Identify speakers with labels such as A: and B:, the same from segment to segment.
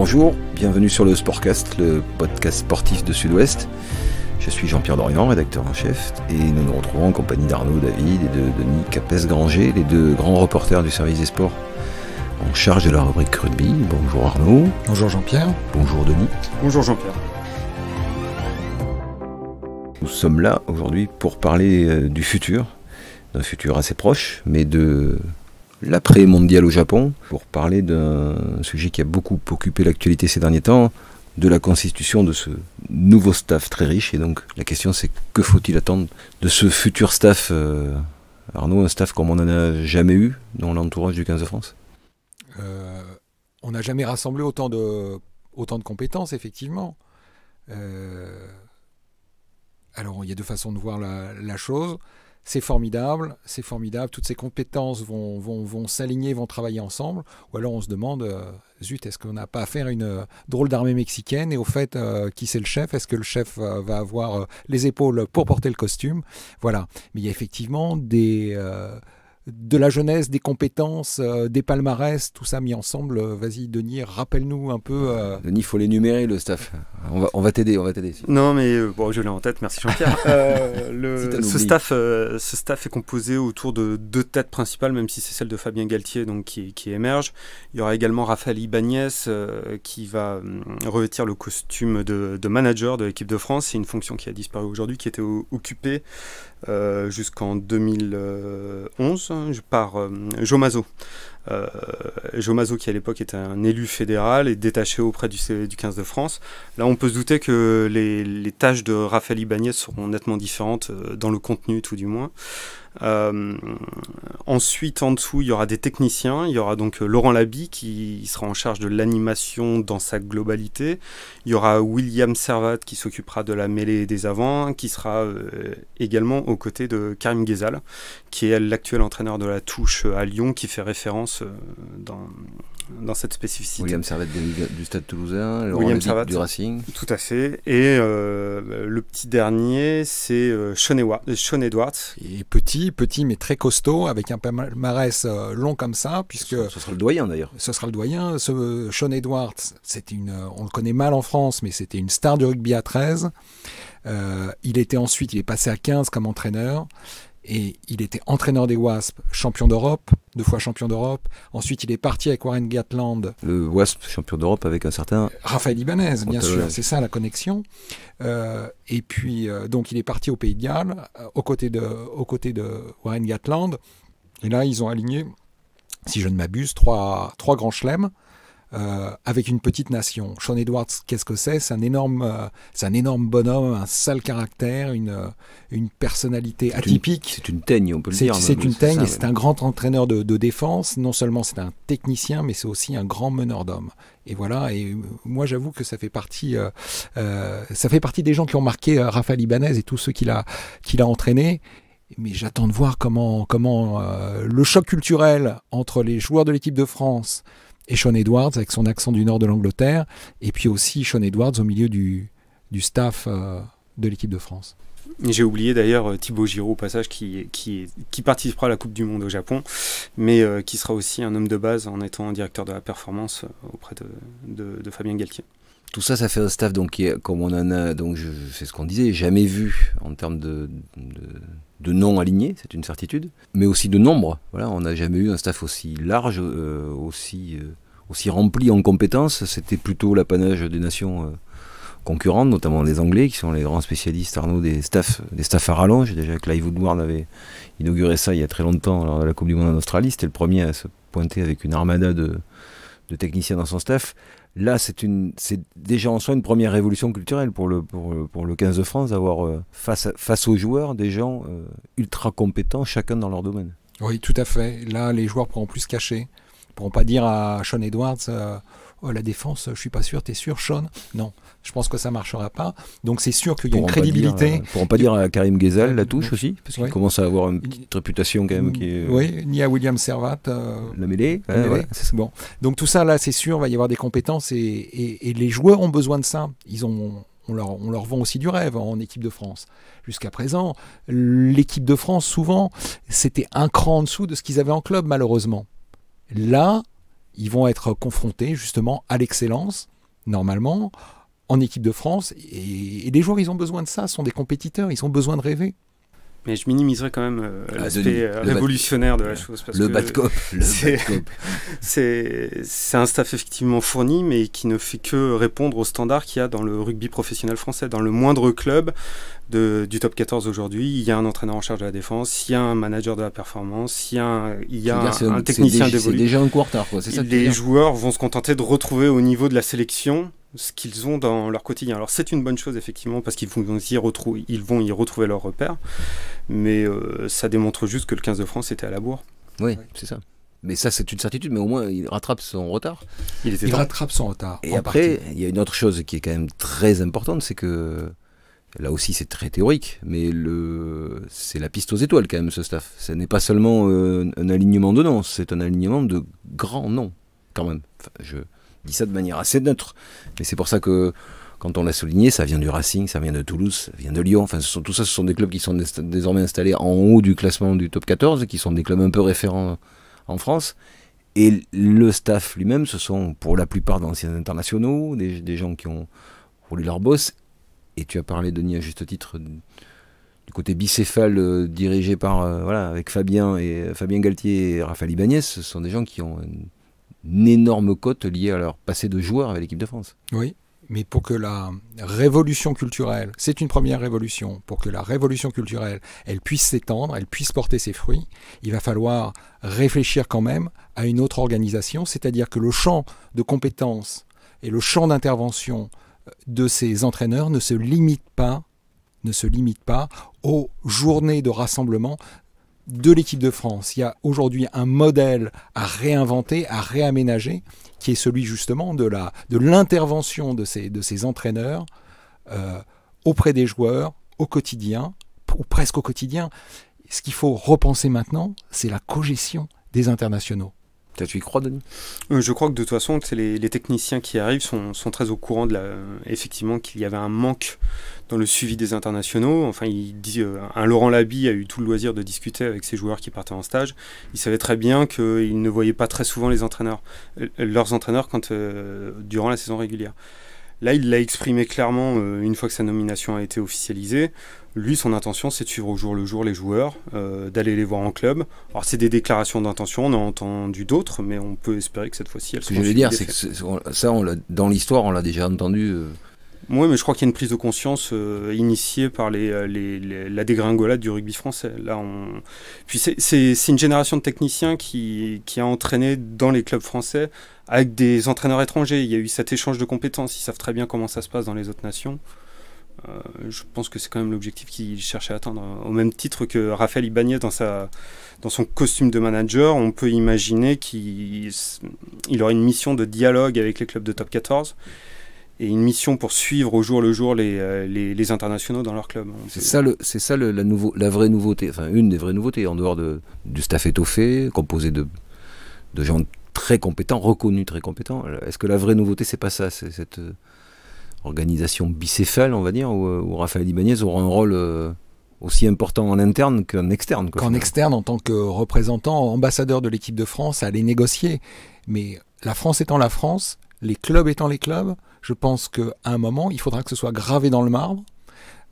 A: Bonjour, bienvenue sur le Sportcast, le podcast sportif de Sud-Ouest. Je suis Jean-Pierre Dorian, rédacteur en chef, et nous nous retrouvons en compagnie d'Arnaud David et de Denis Capes-Granger, les deux grands reporters du service des sports en charge de la rubrique rugby. Bonjour Arnaud. Bonjour Jean-Pierre. Bonjour Denis. Bonjour Jean-Pierre. Nous sommes là aujourd'hui pour parler euh, du futur, d'un futur assez proche, mais de l'après-mondial au Japon, pour parler d'un sujet qui a beaucoup occupé l'actualité ces derniers temps, de la constitution de ce nouveau staff très riche. Et donc la question c'est que faut-il attendre de ce futur staff, euh, Arnaud, un staff comme on n'en a jamais eu dans l'entourage du 15 de France
B: euh, On n'a jamais rassemblé autant de, autant de compétences, effectivement. Euh, alors il y a deux façons de voir la chose c'est formidable, c'est formidable, toutes ces compétences vont, vont, s'aligner, vont travailler ensemble, ou alors on se demande, euh, zut, est-ce qu'on n'a pas affaire à une euh, drôle d'armée mexicaine, et au fait, euh, qui c'est le chef Est-ce que le chef va avoir les épaules pour porter le costume Voilà, mais il y a effectivement des de la jeunesse, des compétences, euh, des palmarès, tout ça mis ensemble. Euh, vas-y, Denis, rappelle-nous un peu. Euh,
A: Denis, il faut l'énumérer, le staff. On va, t'aider, on va t'aider.
C: Non, mais bon, je l'ai en tête, merci Jean-Pierre. ce, staff, ce staff est composé autour de deux têtes principales, même si c'est celle de Fabien Galtier donc, qui, émerge. Il y aura également Raphaël Ibanez qui va mm, revêtir le costume de, de manager de l'équipe de France. C'est une fonction qui a disparu aujourd'hui, qui était occupée jusqu'en 2011 par par euh, Jomazo. Euh, Jomazo, qui à l'époque était un élu fédéral et détaché auprès du, du 15 de France. Là, on peut se douter que les, tâches de Raphaël Ibanez seront nettement différentes, euh, dans le contenu tout du moins. Euh, ensuite, en dessous, il y aura des techniciens. Il y aura donc euh, Laurent Labi qui sera en charge de l'animation dans sa globalité. Il y aura William Servat qui s'occupera de la mêlée des avants, qui sera euh, également aux côtés de Karim Ghezal, qui est l'actuel entraîneur de la touche à Lyon, qui fait référence dans, dans cette spécificité. William Servette du Stade Toulousain, William Servette, du Racing. Tout à fait. Et euh, le petit dernier, c'est euh, euh, Sean, Edwards Edwards. est petit, petit mais très costaud, avec un palmarès
B: long comme ça, puisque ce sera le doyen d'ailleurs. Ce sera le doyen. Ce Sean Edwards, c'était une, on le connaît mal en France, mais c'était une star du rugby à 13. il était ensuite, il est passé à 15 comme entraîneur. Et il était entraîneur des Wasps, champion d'Europe, deux fois champion d'Europe. Ensuite, il est parti avec Warren Gatland.
A: Le Wasp, champion d'Europe avec un certain... Euh,
B: Raphaël Ibanez, bien sûr, c'est ça la connexion. Euh, et puis, euh, donc, il est parti au Pays de Galles, aux, côtés de, Warren Gatland. Et là, ils ont aligné, si je ne m'abuse, trois, trois grands chelems. Euh, avec une petite nation. Sean Edwards, qu'est-ce que c'est C'est un énorme, euh, c'est un énorme bonhomme, un sale caractère, une euh, une personnalité atypique.
A: C'est une teigne, on peut le dire. C'est une teigne. C'est un
B: grand entraîneur de, de défense. Non seulement c'est un technicien, mais c'est aussi un grand meneur d'hommes. Et voilà. Et moi, j'avoue que ça fait partie, ça fait partie des gens qui ont marqué Rafa Ibanez et tous ceux qu'il a qu'il a entraîné. mais j'attends de voir comment, comment le choc culturel entre les joueurs de l'équipe de France, et Sean Edwards avec son accent du nord de l'Angleterre, et puis aussi Sean Edwards au milieu du, du staff euh, de l'équipe de France.
C: J'ai oublié d'ailleurs euh, Thibaut Giroud au passage qui, qui, qui, participera à la Coupe du Monde au Japon, mais euh, qui sera aussi un homme de base en étant directeur de la performance auprès de, de, Fabien Galtier.
A: Tout ça, ça fait un staff donc qui comme on en a donc c'est ce qu'on disait jamais vu en termes de de non alignés, c'est une certitude, mais aussi de nombre. Voilà, on n'a jamais eu un staff aussi large, euh, aussi, euh, aussi rempli en compétences. C'était plutôt l'apanage des nations euh, concurrentes, notamment les Anglais, qui sont les grands spécialistes, Arnaud, des staffs, des staffs à rallonge. Déjà Clive Woodward avait inauguré ça il y a très longtemps lors de la Coupe du Monde en Australie. C'était le premier à se pointer avec une armada de, de technicien dans son staff. Là, c'est une, c'est déjà en soi une première révolution culturelle pour le, pour, pour le 15 de France d'avoir euh, face, face aux joueurs des gens euh, ultra compétents, chacun dans leur domaine.
B: Oui, tout à fait. Là, les joueurs pourront plus se cacher. pourront pas dire à Sean Edwards euh, Oh, la défense, je suis pas sûr, es sûr, Sean Non, je pense que ça marchera pas. Donc c'est sûr qu'il y a une crédibilité. On euh,
A: pour pas dire à Karim Ghezal la touche aussi, parce qu'il commence à avoir une petite réputation quand même qui euh, Oui,
B: ni à William Servat. Euh, la mêlée. La Bon, donc tout ça là, c'est sûr, il va y avoir des compétences et, les joueurs ont besoin de ça. Ils ont on leur, on leur, vend aussi du rêve en équipe de France. Jusqu'à présent, l'équipe de France, souvent, c'était un cran en dessous de ce qu'ils avaient en club, malheureusement. Là, ils vont être confrontés justement à l'excellence, normalement, en équipe de France. Et, les joueurs, ils ont besoin de ça, sont des compétiteurs, ils ont besoin de rêver
C: mais je minimiserai quand même euh, ah, l'aspect euh, révolutionnaire de la chose. Parce le Bad cop. C'est un staff effectivement fourni, mais qui ne fait que répondre aux standards qu'il y a dans le rugby professionnel français. Dans le moindre club de, du top 14 aujourd'hui, il y a un entraîneur en charge de la défense, il y a un manager de la performance, il y a un, il y un, technicien dévolu. C'est déjà un quarter, quoi. les joueurs vont se contenter de retrouver au niveau de la sélection ce qu'ils ont dans leur quotidien. Alors c'est une bonne chose effectivement parce qu'ils vont y, retrouver, ils vont y retrouver leurs repères, mais euh, ça démontre juste que le 15 de France était à la bourre.
A: Oui, c'est ça.
C: Mais ça, c'est une certitude, mais au moins, il rattrape son retard. Il,
B: rattrape son retard. Et après,
C: il y a une
A: autre chose qui est quand même très importante, c'est que là aussi, c'est très théorique, mais le c'est la piste aux étoiles quand même, ce staff. Ce n'est pas seulement euh, un alignement de noms, c'est un alignement de grands noms, quand même. je dit ça de manière assez neutre. Mais c'est pour ça que quand on l'a souligné, ça vient du Racing, ça vient de Toulouse, ça vient de Lyon. Enfin, ce sont, tout ça, ce sont des clubs qui sont désormais installés en haut du classement du top 14, qui sont des clubs un peu référents en France. Et le staff lui-même, ce sont pour la plupart d'anciens internationaux, des, gens qui ont roulé leur boss. Et tu as parlé, Denis, à juste titre, du côté bicéphale euh, dirigé par, euh, voilà, avec Fabien, et, euh, Fabien Galtier et Raphaël Ibanez. Ce sont des gens qui ont une énorme cote liée à leur passé de joueur avec l'équipe de France.
B: Oui, mais pour que la révolution culturelle, c'est une première révolution, pour que la révolution culturelle, elle puisse s'étendre, elle puisse porter ses fruits, il va falloir réfléchir quand même à une autre organisation, c'est-à-dire que le champ de compétences et le champ d'intervention euh, de ces entraîneurs ne se limite pas ne se limite pas aux journées de rassemblement de l'équipe de France, il y a aujourd'hui un modèle à réinventer, à réaménager, qui est celui justement de la de l'intervention de ces de ces entraîneurs euh, auprès des joueurs au quotidien ou presque au quotidien. Ce qu'il faut repenser maintenant, c'est la cogestion des internationaux.
C: Tu y crois, Denis euh, Je crois que de toute façon, les, les, techniciens qui arrivent sont, très au courant de la, effectivement qu'il y avait un manque dans le suivi des internationaux. Enfin, il dit, euh, un Laurent Labi a eu tout le loisir de discuter avec ses joueurs qui partaient en stage. Il savait très bien qu'il ne voyait pas très souvent les entraîneurs, euh, leurs entraîneurs quand, durant la saison régulière. Là, il l'a exprimé clairement une fois que sa nomination a été officialisée. Lui, son intention, c'est de suivre au jour le jour les joueurs, euh, d'aller les voir en club. Alors, c'est des déclarations d'intention, on a entendu d'autres, mais on peut espérer que cette fois-ci, elles sont. Ce que je veux dire, c'est que
A: ça, dans l'histoire, on l'a déjà entendu. Euh.
C: Oui, mais je crois qu'il y a une prise de conscience euh, initiée par les, la dégringolade du rugby français. Là, Puis c'est une génération de techniciens qui, qui, a entraîné dans les clubs français avec des entraîneurs étrangers. Il y a eu cet échange de compétences, ils savent très bien comment ça se passe dans les autres nations. Euh, je pense que c'est quand même l'objectif qu'il cherche à atteindre. Au même titre que Raphaël Ibanez dans, sa, dans son costume de manager, on peut imaginer qu'il aurait aura une mission de dialogue avec les clubs de top 14 et une mission pour suivre au jour le jour euh, les, les, internationaux dans leur club. C'est ça, le, c'est ça la,
A: nouveau, la vraie nouveauté, enfin une des vraies nouveautés, en dehors de, du staff étoffé, composé de, de gens très compétents, reconnus très compétents. Est-ce que la vraie nouveauté, c'est pas ça cette euh, organisation bicéphale, on va dire, où, euh, Raphaël Ibanez aura un rôle euh, aussi important en interne qu'en externe. Qu'en
B: externe, en tant que représentant, ambassadeur de l'équipe de France, à les négocier. Mais la France étant la France, les clubs étant les clubs, je pense qu'à un moment, il faudra que ce soit gravé dans le marbre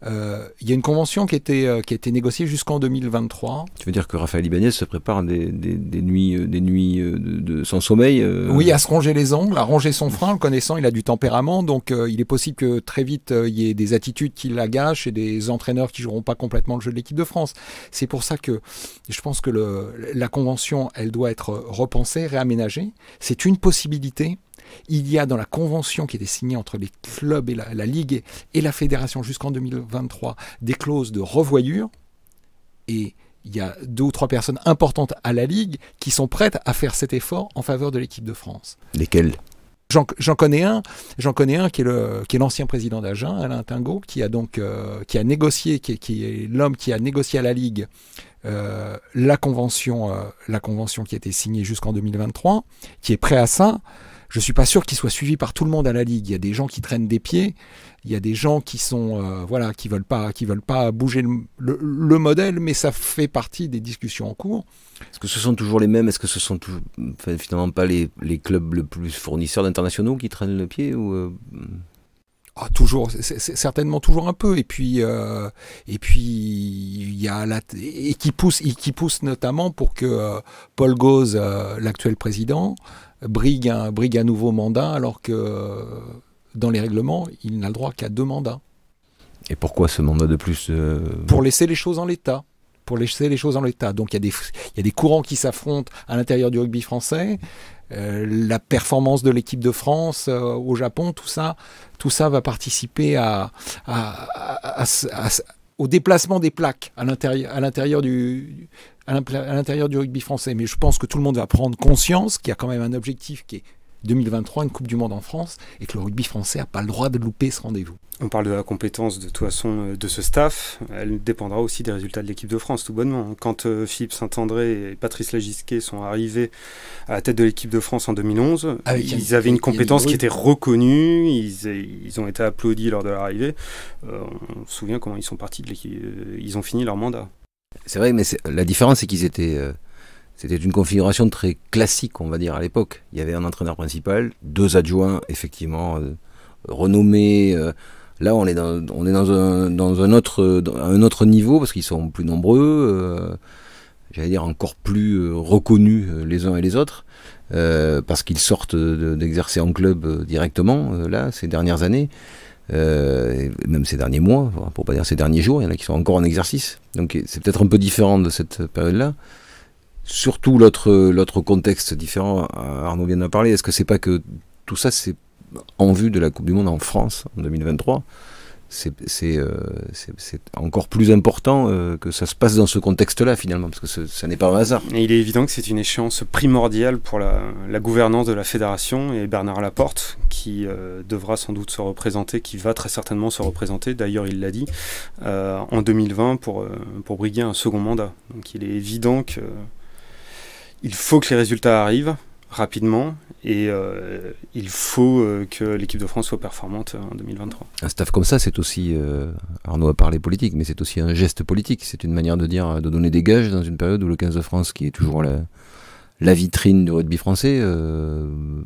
B: euh, il y a une convention qui, était, euh, qui a été négociée jusqu'en 2023.
A: Tu veux dire que Raphaël Ibanez se prépare des, des, nuits, des nuits euh, de, sans sommeil Oui, à
B: se ronger les ongles, à ronger son frein. Le connaissant, il a du tempérament, donc il est possible que très vite il y ait des attitudes qui la gâchent et des entraîneurs qui joueront pas complètement le jeu de l'équipe de France. C'est pour ça que je pense que le, la convention, elle doit être repensée, réaménagée. C'est une possibilité. Il y a dans la convention qui était signée entre les clubs et la, Ligue et la Fédération jusqu'en 2023 des clauses de revoyure. Et il y a deux ou trois personnes importantes à la Ligue qui sont prêtes à faire cet effort en faveur de l'équipe de France. Lesquelles J'en connais un, j'en connais un qui est l'ancien président d'Agen, Alain Tingo, qui a donc euh, qui a négocié, qui, est l'homme qui a négocié à la Ligue euh, la convention, euh, la convention qui a été signée jusqu'en 2023, qui est prêt à ça je suis pas sûr qu'il soit suivi par tout le monde à la ligue. Il y a des gens qui traînent des pieds, il y a des gens qui sont euh, voilà qui veulent pas qui veulent pas bouger le, modèle, mais ça fait partie des discussions en cours.
A: Est-ce que ce sont toujours les mêmes Est-ce que ce sont finalement pas les, clubs le plus fournisseurs d'internationaux qui traînent le pied ou euh?
B: ah, toujours, certainement toujours un peu. Et puis, euh, et puis il y a et qui pousse, qui pousse notamment pour que Paul Gauze, l'actuel président, brigue un, nouveau mandat alors que dans les règlements, il n'a le droit qu'à deux mandats.
A: Et pourquoi ce mandat de plus euh, Pour
B: laisser les choses en l'état. Pour laisser les choses en l'état. Donc il y, a des, des courants qui s'affrontent à l'intérieur du rugby français. Euh, la performance de l'équipe de France euh, au Japon, tout ça, tout ça va participer à, au déplacement des plaques à l'intérieur du, à l'intérieur du rugby français. Mais je pense que tout le monde va prendre conscience qu'il y a quand même un objectif qui est 2023, une Coupe du Monde en France, et que le rugby français n'a pas le
C: droit de louper ce rendez-vous. On parle de la compétence de euh, de ce staff. Elle dépendra aussi des résultats de l'équipe de France, tout bonnement. Quand euh, Philippe Saint-André et Patrice Lagisquet sont arrivés à la tête de l'équipe de France en 2011, ah ils, avaient une compétence qui était reconnue. Ils, ont été applaudis lors de l'arrivée. arrivée. Euh, on se souvient comment ils sont partis. De ils ont fini leur mandat.
A: C'est vrai, mais la différence, c'est qu'ils étaient. Euh, c'était une configuration très classique, on va dire, à l'époque. Il y avait un entraîneur principal, deux adjoints, effectivement, euh, renommés. Euh, là, on est dans un autre niveau, parce qu'ils sont plus nombreux, j'allais dire encore plus reconnus les uns et les autres, parce qu'ils sortent d'exercer en club directement, là, ces dernières années euh, même ces derniers mois, pour pas dire ces derniers jours, il y en a qui sont encore en exercice. Donc c'est peut-être un peu différent de cette période-là. Surtout l'autre contexte différent, euh, Arnaud vient d'en parler, est-ce que c'est pas que tout ça c'est en vue de la Coupe du Monde en France en 2023 euh, c'est encore plus important euh, que ça se passe dans ce contexte-là finalement, parce que ça n'est pas un hasard.
C: Et il est évident que c'est une échéance primordiale pour la, gouvernance de la fédération et Bernard Laporte, qui euh, devra sans doute se représenter, qui va très certainement se représenter, d'ailleurs il l'a dit, en 2020 pour, pour briguer un second mandat. Donc il est évident qu'il il faut que les résultats arrivent rapidement et euh, il faut euh, que l'équipe de France soit performante en 2023.
A: Un staff comme ça, c'est aussi, euh, Arnaud a parlé politique, mais c'est aussi un geste politique. C'est une manière de dire, de donner des gages dans une période où le 15 de France, qui est toujours la, la vitrine du
C: rugby français,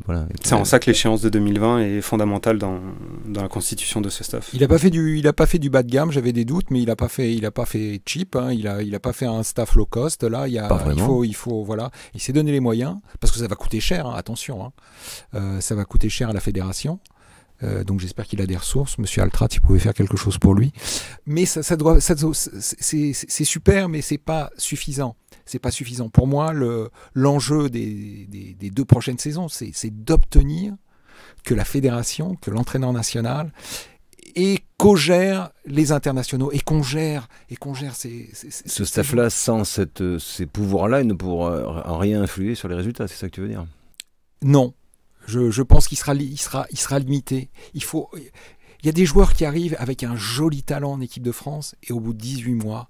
C: voilà. C'est en ça que l'échéance de 2020 est fondamentale dans, dans la constitution de ce staff. Il n'a pas fait
B: du, il a pas fait du bas de gamme. J'avais des doutes, mais il n'a pas fait, il pas fait cheap. Hein. il a, il a pas fait un staff low cost. Là, il y a, il faut, il faut, voilà. Il s'est donné les moyens parce que ça va coûter cher. Hein, attention, hein. Euh, ça va coûter cher à la fédération. Euh, donc j'espère qu'il a des ressources. Monsieur Altrat, il pouvait faire quelque chose pour lui. Mais ça, ça doit, ça, c'est super, mais c'est pas suffisant. C'est pas suffisant. Pour moi, l'enjeu le, des, des, des, deux prochaines saisons, c'est d'obtenir que la fédération, que l'entraîneur national, et qu'on gère les internationaux, et qu'on gère, et qu'on gère ces, ce staff-là
A: sans euh, ces pouvoirs-là, il ne pourra euh, rien influer sur les résultats. C'est ça que tu veux dire
B: Non, je, pense qu'il sera, sera, il sera limité. Il faut. Il y a des joueurs qui arrivent avec un joli talent en équipe de France et au bout de 18 mois,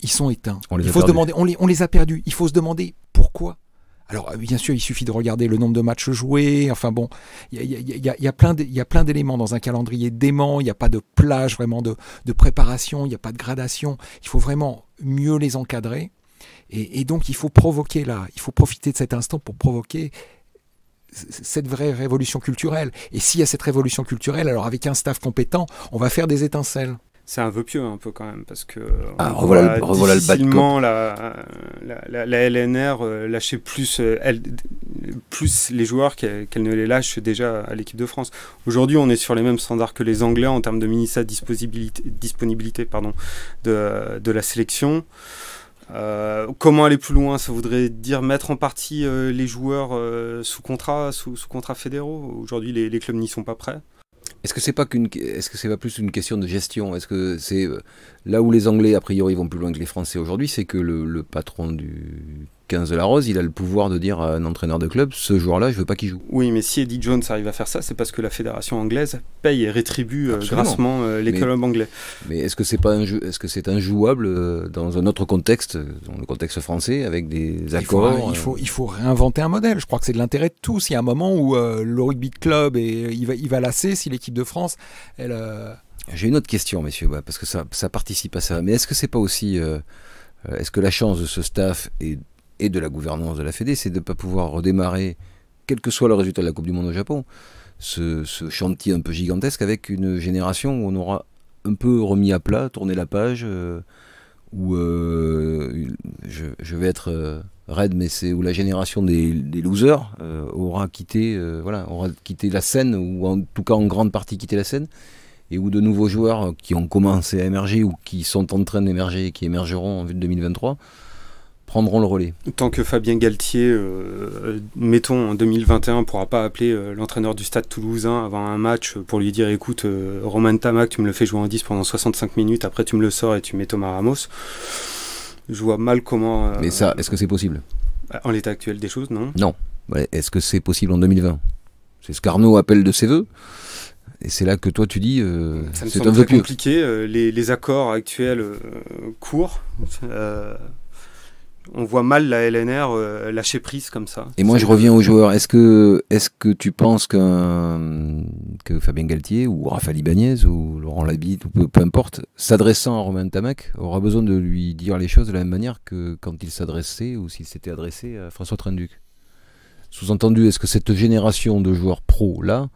B: ils sont éteints. il faut demander, on on les a perdus. Il faut se demander pourquoi. Alors euh, bien sûr, il suffit de regarder le nombre de matchs joués. Enfin bon, il y, a, plein d'éléments dans un calendrier dément. Il n'y a pas de plage vraiment de, préparation. Il n'y a pas de gradation. Il faut vraiment mieux les encadrer. Et, et, donc il faut provoquer là. Il faut profiter de cet instant pour provoquer cette vraie révolution culturelle. Et s'il y a cette révolution culturelle, alors avec un staff compétent, on va faire des étincelles
C: c'est un vœu pieux un peu quand même parce que ah, le, difficilement la, LNR euh, lâcher plus euh, plus les joueurs qu'elle ne les lâche déjà à l'équipe de France. Aujourd'hui, on est sur les mêmes standards que les Anglais en termes de mini disponibilité, disponibilité pardon, de, la sélection. Euh, comment aller plus loin Ça voudrait dire mettre en partie les joueurs sous contrat, sous, contrat fédéraux. Aujourd'hui, les clubs n'y sont pas prêts.
A: Est-ce que c'est pas qu'une, est-ce que c'est pas plus une question de gestion Est-ce que c'est euh, là où les Anglais a priori vont plus loin que les Français aujourd'hui, c'est que le, le patron du 15 de la Rose, il a le pouvoir de dire à un entraîneur de club ce joueur-là, je veux pas qu'il joue.
C: Oui, mais si Eddie Jones arrive à faire ça, c'est parce que la fédération anglaise paye et rétribue euh, grassement euh, les clubs anglais.
A: Mais est-ce que c'est pas est-ce que c'est injouable euh, dans un autre contexte, dans le contexte français, avec des accords il faut,
C: il faut réinventer
B: un modèle. Je crois que c'est de l'intérêt de tous. Il y a un moment où le rugby club et il va il va lasser si l'équipe de
A: France elle. J'ai une autre question, messieurs, bah, parce que ça, ça participe à ça. Mais est-ce que c'est pas aussi est-ce que la chance de ce staff est et de la gouvernance de la Fédé, c'est de ne pas pouvoir redémarrer, quel que soit le résultat de la Coupe du Monde au Japon, ce, chantier un peu gigantesque avec une génération où on aura un peu remis à plat, tourné la page, euh, où euh, je, vais être euh, raide, mais c'est où la génération des, losers aura quitté, voilà, aura quitté la scène ou en tout cas en grande partie quitté la scène et où de nouveaux joueurs qui ont commencé à émerger ou qui sont en train d'émerger et qui émergeront en vue de 2023 prendront le relais.
C: Tant que Fabien Galtier, euh, mettons en 2021, pourra pas appeler euh, l'entraîneur du stade toulousain avant un match pour lui dire écoute, euh, Romain Tamac, tu me le fais jouer en 10 pendant 65 minutes, après tu me le sors et tu mets Thomas Ramos. Je vois mal comment. Mais ça, est-ce que c'est possible En l'état actuel des choses, non
A: Non. est-ce que c'est possible en 2020 C'est ce qu'Arnaud appelle de ses voeux. Et c'est là que toi tu dis. ça me semble très
C: compliqué. Les, accords actuels courent on voit mal la LNR euh, lâcher prise comme ça. Et moi, je reviens aux
A: joueurs. Est-ce que, est que tu penses que Fabien Galtier ou Raphaël Ibanez ou Laurent Labitte, ou peu, importe, s'adressant à Romain Tamac, aura besoin de lui dire les choses de la même manière que quand il s'adressait ou s'il s'était adressé à François Trinduc Sous-entendu, est-ce que cette génération de joueurs pro-là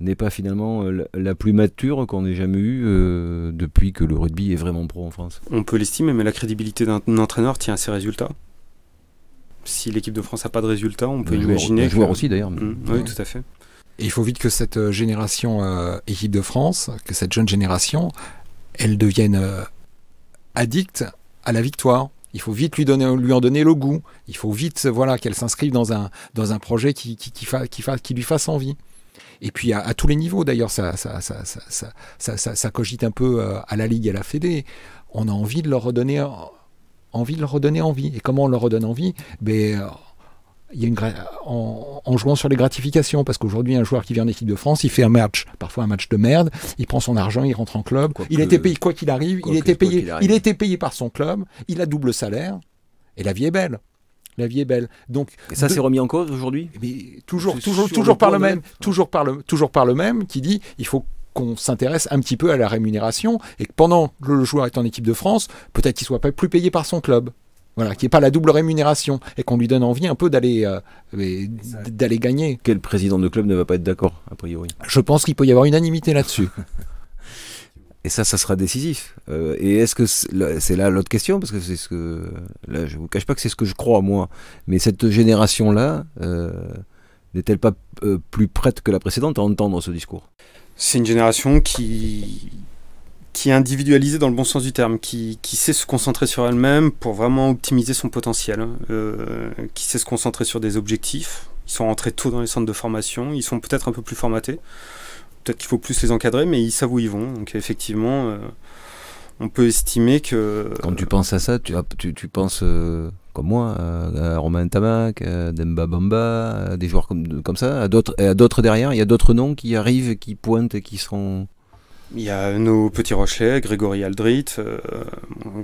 A: n'est pas finalement euh, la plus mature qu'on ait jamais eue euh, depuis que le rugby est vraiment pro en France.
C: On peut l'estimer, mais la crédibilité d'un entraîneur tient à ses résultats. Si l'équipe de France n'a pas de résultats, on peut imaginer. Joueur, aussi d'ailleurs. Mmh, oui, tout
B: à fait. Et il faut vite que cette euh, génération équipe de France, que cette jeune génération, elle devienne addicte à la victoire. Il faut vite lui, donner, lui en donner le goût. Il faut vite voilà, qu'elle s'inscrive dans un, dans un projet qui, qui, qui, qui, qui lui fasse envie. Et puis à, tous les niveaux d'ailleurs, ça ça ça, ça, ça, cogite un peu euh, à la Ligue et à la Fédé. On a envie de leur redonner envie, de leur redonner envie. Et comment on leur redonne envie ben, euh, en, jouant sur les gratifications. Parce qu'aujourd'hui, un joueur qui vient en équipe de France, il fait un match, parfois un match de merde, il prend son argent, il rentre en club, il était payé quoi qu'il arrive, il, était payé, il était payé par son club, il a double salaire, et la vie est belle. La vie est belle. Donc, et ça, s'est c'est remis en cause aujourd'hui Mais eh toujours, toujours, toujours par le même, ah. toujours par le, toujours par le même, qui dit il faut qu'on s'intéresse un petit peu à la rémunération et que pendant que le joueur est en équipe de France, peut-être qu'il soit pas plus payé par son club. Voilà, qui est pas la double rémunération et qu'on lui donne envie un peu d'aller
A: euh, d'aller gagner. Quel président de club ne va pas être d'accord a priori Je pense qu'il peut y avoir unanimité là-dessus. Et ça, ça sera décisif. Euh, et est-ce que c'est là l'autre question Parce que c'est ce que. Là, je ne vous cache pas que c'est ce que je crois, moi. Mais cette génération-là euh, n'est-elle pas euh, plus prête que la précédente à entendre ce discours
C: C'est une génération qui, qui est individualisée dans le bon sens du terme, qui, qui sait se concentrer sur elle-même pour vraiment optimiser son potentiel, qui sait se concentrer sur des objectifs. Ils sont rentrés tôt dans les centres de formation, ils sont peut-être un peu plus formatés peut-être qu'il faut plus les encadrer, mais ils savent où ils vont. Donc effectivement, euh, on peut estimer que... Euh, Quand tu
A: penses à ça, tu, ah, tu, penses euh, comme moi, à Romain Tamac, à Demba Bamba, des joueurs comme, ça, à d'autres, à d'autres derrière, il y a d'autres noms qui arrivent, qui pointent et qui
C: sont... Il y a nos petits rochers, Grégory Aldrit,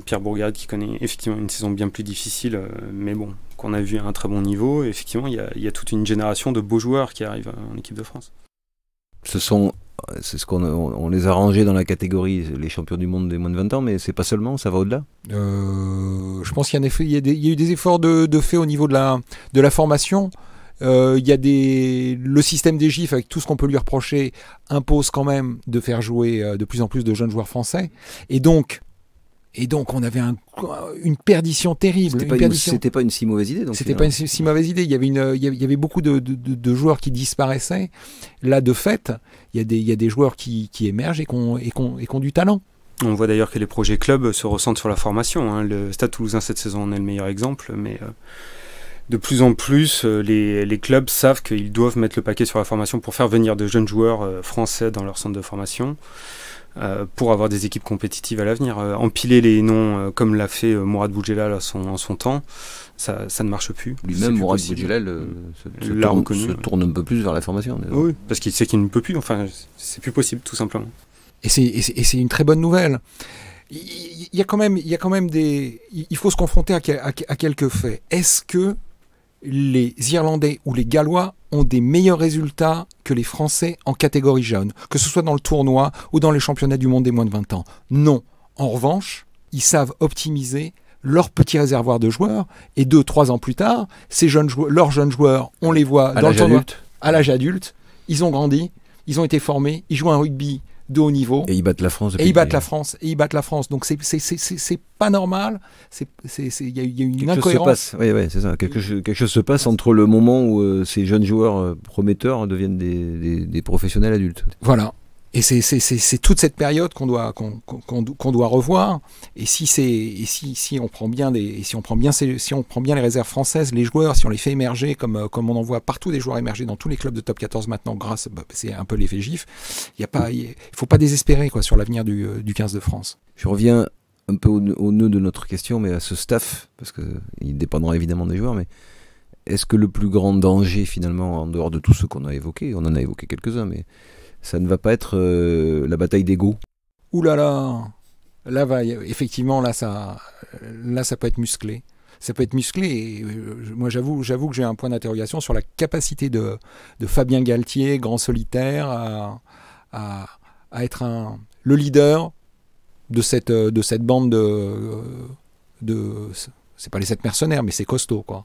C: Pierre Bourgade qui connaît effectivement une saison bien plus difficile, mais bon, qu'on a vu à un très bon niveau. effectivement, il y a toute une génération de beaux joueurs qui arrivent hein, en équipe de France
A: ce sont c'est ce qu'on on, les a rangés dans la catégorie les champions du monde des moins de 20 ans, mais c'est pas seulement, ça va au-delà.
B: Euh, je pense qu'il y, a, il y eu des efforts de, de, fait au niveau de la, de la formation. Euh, il y a des, le système des GIF avec tout ce qu'on peut lui reprocher, impose quand même de faire jouer euh, de plus en plus de jeunes joueurs français. Et donc, et donc, on avait une perdition terrible. C'était pas,
A: pas, une si mauvaise idée. C'était pas une
B: si mauvaise idée. Il y avait, il y avait beaucoup de, joueurs qui disparaissaient. Là, de fait, il y a des, joueurs qui, émergent et qui ont du talent.
C: On voit d'ailleurs que les projets clubs se ressentent sur la formation. Hein. Le Stade Toulousain cette saison en est le meilleur exemple, mais euh, de plus en plus, euh, les, clubs savent qu'ils doivent mettre le paquet sur la formation pour faire venir de jeunes joueurs euh, français dans leur centre de formation. Euh, pour avoir des équipes compétitives à l'avenir. Euh, empiler les noms euh, comme l'a fait Mourad Boudjelal son, en son temps, ça, ne marche plus. Lui-même, Mourad Boudjelal mm. se, tourne, tourne, un peu plus vers la formation. Oui, parce qu'il sait qu'il ne peut plus, enfin, c'est plus possible tout simplement.
B: Et c'est une très bonne nouvelle. Il y, a quand même, il y a quand même des. Il faut se confronter à quelques faits. Est-ce que les Irlandais ou les Gallois ont des meilleurs résultats que les Français en catégorie jeune, que ce soit dans le tournoi ou dans les championnats du monde des moins de 20 ans. Non. En revanche, ils savent optimiser leur petit réservoir de joueurs et deux, trois ans plus tard, ces jeunes leurs jeunes joueurs, on les voit à à l'âge adulte, ils ont grandi, ils ont été formés, ils jouent un rugby
A: de haut niveau. Et ils battent la France. Et ils battent la
B: France. Et ils battent la France. Donc c'est c'est pas normal. C'est il y, y, a une quelque Chose se passe.
A: Oui, oui c'est ça. Quelque, chose se passe entre le moment où euh, ces jeunes joueurs euh, prometteurs deviennent des, des professionnels adultes. Voilà. Et
B: c'est toute cette période qu'on doit, doit revoir. Et si, si, si on prend bien, si, on prend bien si on prend bien les réserves françaises, les joueurs, si on les fait émerger, comme, euh, comme on en voit partout des joueurs émergés dans tous les clubs de top 14 maintenant, grâce, bah, c'est un peu l'effet GIF, il ne pas, faut pas désespérer quoi, sur l'avenir du, 15 euh, de France.
A: Je reviens un peu au, au, nœud de notre question, mais à ce staff, parce qu'il dépendra évidemment des joueurs, mais est-ce que le plus grand danger finalement, en dehors de tout ce qu'on a évoqué, on en a évoqué quelques-uns, mais ça ne va pas être euh, la bataille d'ego.
B: Ouh là là Là, va, effectivement, là ça, là, ça peut être musclé. Ça peut être musclé. Euh, moi, j'avoue, que j'ai un point d'interrogation sur la capacité de, Fabien Galtier, grand solitaire, à,
C: être un,
B: le leader de cette, euh, de cette bande de. c'est pas les sept mercenaires, mais c'est costaud, quoi.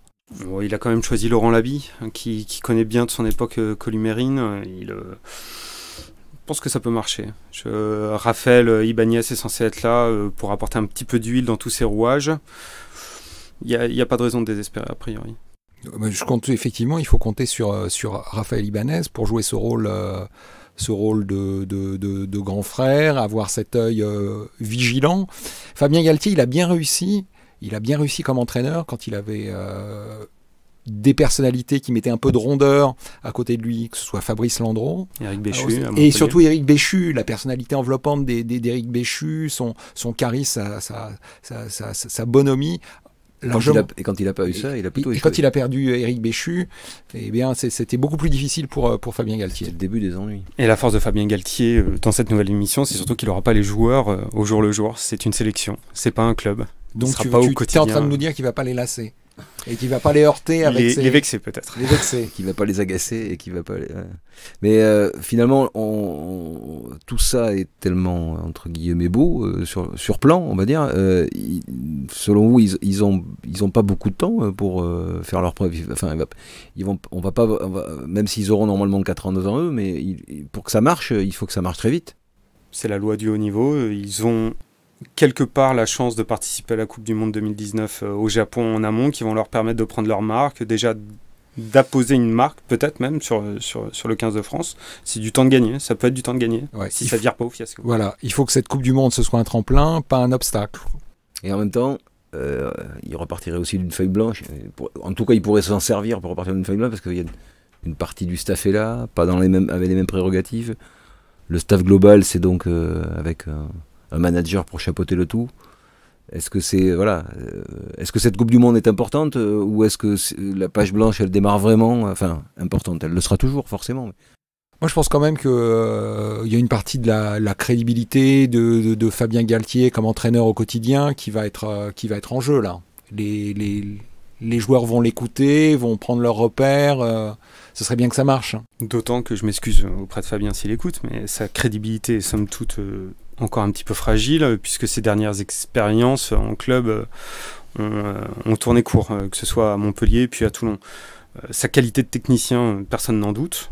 C: il a quand même choisi Laurent Labie, hein, qui, connaît bien de son époque Columérine. Il que ça peut marcher. Je, Raphaël euh, Ibanez est censé être là euh, pour apporter un petit peu d'huile dans tous ses rouages. Il n'y a, pas de raison de désespérer, a priori.
B: Je compte effectivement, il faut compter sur, euh, sur Raphaël Ibanez pour jouer ce rôle, ce rôle de, de, de, de, grand frère, avoir cet œil vigilant. Fabien Galtier, il a bien réussi. Il a bien réussi comme entraîneur quand il avait des personnalités qui mettaient un peu de rondeur à côté de lui, que ce soit Fabrice Landreau.
C: Eric Béchu. Ah, et surtout
B: Éric Béchu, la personnalité enveloppante d'Éric Béchu, son, son charisme, sa, sa, bonhomie. et
C: quand il n'a pas eu ça, il a
B: Quand il a perdu euh, Éric Béchu, eh bien, c'était beaucoup plus difficile pour, euh, pour Fabien Galtier. le début des ennuis.
C: Et la force de Fabien Galtier euh, dans cette nouvelle émission, c'est surtout qu'il n'aura pas les joueurs au jour le jour. C'est une sélection, c'est pas un club. Donc, tu, tu es en train de
B: nous dire qu'il va pas les lasser et qui va pas les heurter avec les, ses... les vexer
C: peut-être.
A: Les vexer. qui va pas les agacer et qui va pas Mais euh, finalement, on, tout ça est tellement, entre guillemets, beau, euh, sur, sur, plan, on va dire. Euh, selon vous, ils, ils, ont, ils ont pas beaucoup de temps pour faire leur preuve Enfin, ils vont, on va pas, même s'ils auront normalement 4 ans eux, mais pour que ça marche, il faut que ça marche très vite.
C: C'est la loi du haut niveau. Ils ont quelque part la chance de participer à la Coupe du Monde 2019 euh, au Japon en amont, qui vont leur permettre de prendre leur marque, déjà d'apposer une marque, peut-être même sur, sur, le 15 de France. C'est du temps de gagner, ça peut être du temps de gagner, si ça vire pas au fiasco.
A: Voilà,
B: il faut que cette Coupe du Monde, ce soit un tremplin, pas un
A: obstacle. Et en même temps, euh, il repartirait aussi d'une feuille blanche. en tout cas, il pourrait s'en servir pour repartir d'une feuille blanche, parce qu'il y a une partie du staff est là, pas dans les mêmes, avec les mêmes prérogatives. Le staff global, c'est donc euh, avec... Euh, un manager pour chapeauter le tout. Est-ce que c'est voilà, euh, est-ce que cette Coupe du Monde est importante euh, ou est-ce que la page blanche elle démarre vraiment, euh, enfin importante, elle le sera toujours forcément.
B: Moi, je pense quand même qu'il il y a une partie de la, crédibilité de, Fabien Galtier comme entraîneur au quotidien qui va être, qui va être en jeu là. Les, les, joueurs vont l'écouter, vont prendre leur repères. ce serait bien que ça marche. Hein.
C: D'autant que je m'excuse auprès de Fabien s'il écoute, mais sa crédibilité somme toute encore un petit peu fragile, euh, puisque ses dernières expériences euh, en club euh, ont, tourné court, que ce soit à Montpellier puis à Toulon. sa qualité de technicien, personne n'en doute.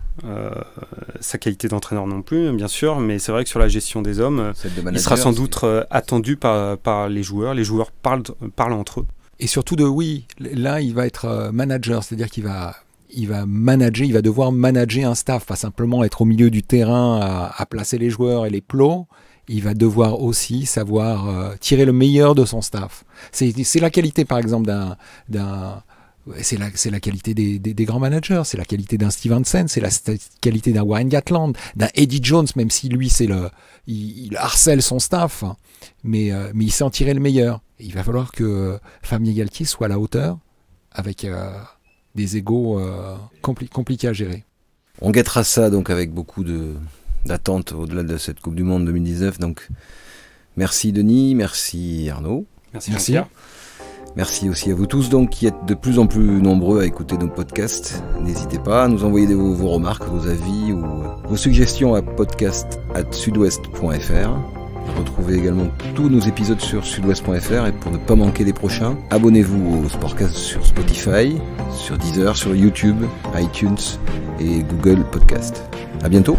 C: sa qualité d'entraîneur non plus, bien sûr, mais c'est vrai que sur la gestion des hommes, il sera sans doute attendu par, par, les joueurs. Les joueurs parlent, parlent entre eux.
B: Et surtout de oui, là, il va être manager, c'est-à-dire qu'il va il va manager, il va devoir manager un staff, pas simplement être au milieu du terrain à, à placer les joueurs et les plots il va devoir aussi savoir euh, tirer le meilleur de son staff. C'est la qualité, par exemple, d'un... C'est la, qualité des, grands managers, c'est la qualité d'un Stevenson, c'est la qualité d'un Warren Gatland, d'un Eddie Jones, même si lui, c'est le, il, harcèle son staff, hein. mais, euh, mais il sait en tirer le meilleur. il va falloir que Fabien Galtier soit à la hauteur, avec euh, des égaux compliqués à gérer.
A: On guettera ça donc avec beaucoup de, d'attente au-delà de cette Coupe du Monde 2019. Donc, merci Denis, merci Arnaud. Merci. Merci. Merci aussi à vous tous donc qui êtes de plus en plus nombreux à écouter nos podcasts. N'hésitez pas à nous envoyer vos, remarques, vos avis ou vos suggestions à podcast@sudouest.fr. Retrouvez également tous nos épisodes sur sudouest.fr et pour ne pas manquer les prochains, abonnez-vous au Sportcast sur Spotify, sur Deezer, sur YouTube, iTunes et Google Podcast. À bientôt.